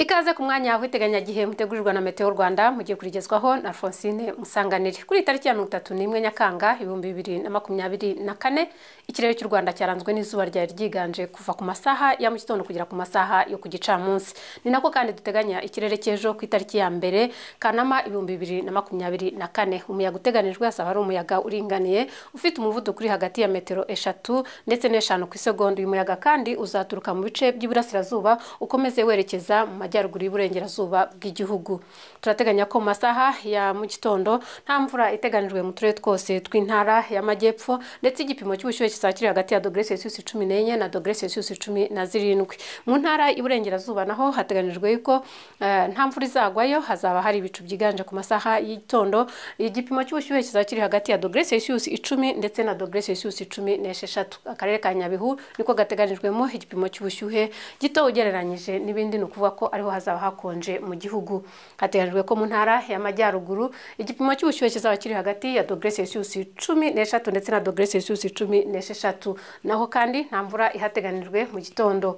ikaze ku mwanya wawe w'iteganyagihe mutegurirwa na meteo rwanda mugiye kurigezwaho na alphonsine musanganire kuri iyi tariki ya mirongo itatu n'imwe nyakanga ibihumbi bibiri na makumyabiri na kane ikirere cy'u rwanda cyaranzwe n'izuba ryari ryiganje kuva ku masaha ya mu gitondo kugera ku masaha yo ku gicamunsi ni nako kandi duteganya ikirere cy'ejo ku itariki ya mbere kanama ibihumbi bibiri na makumyabiri na kane umuyaga uteganijwe hazaba hari umuyaga uringaniye ufite umuvuduko uri hagati ya metero eshatu ndetse n'eshanu ku isegonda uyu muyaga kandi uzaturuka mu bice by'iburasirazuba ukomeze werekeza mu amajyaruguru y'uburengerazuba bw'igihugu turateganya ko mu masaha ya mu gitondo nta mvura iteganijwe mu turere twose tw'intara y'amajyepfo ndetse igipimo cy'ubushyuhe kizakiri hagati ya dogere celsius cumi n'enye na dogere celsius cumi na zirindwi mu ntara y'iburengerazuba naho hateganijwe yuko eh, nta mvura izagwayo hazaba hari ibicu byiganje ku masaha y'igitondo igipimo cy'ubushyuhe kizakiri hagati ya dogere celsius icumi ndetse na dogere celsius cumi n'esheshatu akarere ka nyabihu niko gateganijwemo igipimo cy'ubushyuhe gito ugereranyije n'ibindi ni ukuvuga ko ariho hazaba hakonje mu gihugu hateganyijwe ko mu ntara y'amajyaruguru igipimo cy'ubushyuhe kizaba kiri hagati ya dogere celsius cumi n'eshatu ndetse na dogere celsius cumi n'esheshatu naho kandi nta mvura ihateganijwe mu gitondo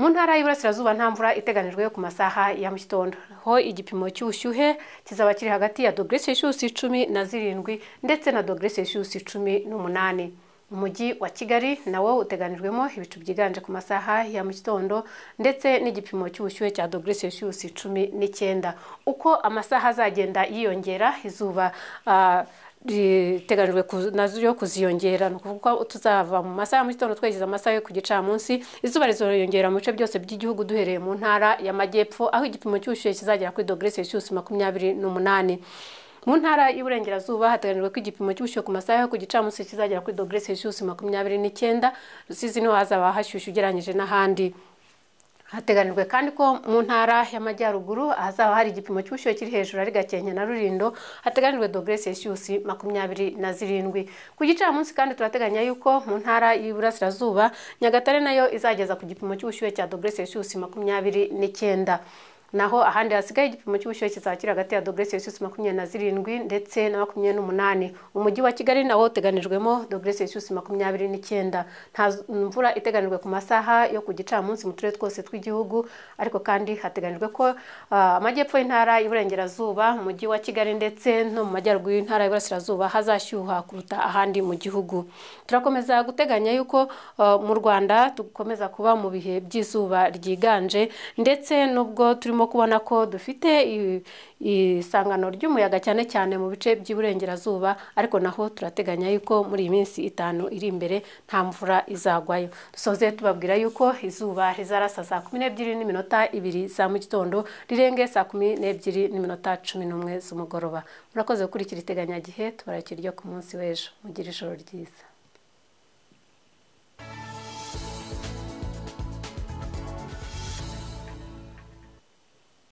mu ntara y'iburasirazuba nta mvura iteganijwe ku masaha ya mu gitondo ho igipimo cy'ubushyuhe kizaba kiri hagati ya dogere celsius cumi na zirindwi ndetse na dogere celsius cumi n'umunani umujyi wa kigali nawo uteganijwemo ibicu byiganje ku masaha ya mu gitondo ndetse n'igipimo cy'ubushyuhe cya dogere selsiyusi cumi n'icyenda uko amasaha azagenda yiyongera izuba ah, riteganijwe nazo kuziyongera ni ukuvuga ko tuzava mu masaha ya mu gitondo twegeze amasaha yo ku gicamunsi izuba riziyongera mu bice byose by'igihugu duhereye mu ntara y'amajyepfo aho igipimo cy'ubushyuhe kizagera kuri dogere selsiyusi makumyabiri n'umunani mu ntara y'uburengerazuba hateganijwe ko igipimo cy'ubushyuhe ku masaha yo ku gicamunsi kizagera kuri dogere celsius makumyabiri n'icyenda rusizi niho hazaba hashyushye ugereranyije n'ahandi hateganijwe kandi ko mu ntara y'amajyaruguru ahazaba hari igipimo cy'ubushyuhe kiri hejuru ari gakenke na rurindo hateganijwe dogere celsius makumyabiri na zirindwi ku gicamunsi kandi turateganya yuko mu ntara y'iburasirazuba nyagatare nayo izageza ku gipimo cy'ubushyuhe cya dogere celsius makumyabiri n'icyenda naho ahandi hasigaye igipimo cy'ubushyuhe kizakira hagati ya dogere celsius makumyabiri na zirindwi ndetse na makumyabiri n'umunani umujyi wa kigali nawo uteganijwemo dogere celsius makumyabiri n'icyenda nta mvura iteganijwe ku masaha yo ku gicamunsi mu turere twose tw'igihugu ariko kandi hateganijwe ko ah, amajyepfo y'intara y'iburengerazuba umujyi wa kigali ndetse no mu majyaruguru y'intara y'iburasirazuba hazashyuha kuruta ahandi mu gihugu turakomeza guteganya yuko ah, mu rwanda dukomeza kuba mu bihe by'izuba ryiganje ndetse n'ubwo turimo turimo kubona ko dufite isangano ry'umuyaga cyane cyane mu bice by'iburengerazuba ariko naho turateganya yuko muri iyi minsi itanu iri imbere nta mvura izagwayo dusoze tubabwira yuko izuba rizarasa saa kumi n'ebyiri n'iminota ibiri za mu gitondo rirenge saa kumi n'ebyiri n'iminota cumi n'umwe z'umugoroba murakoze gukurikira iteganyagihe tubara ryo ku munsi w'ejo mugire ijoro ryiza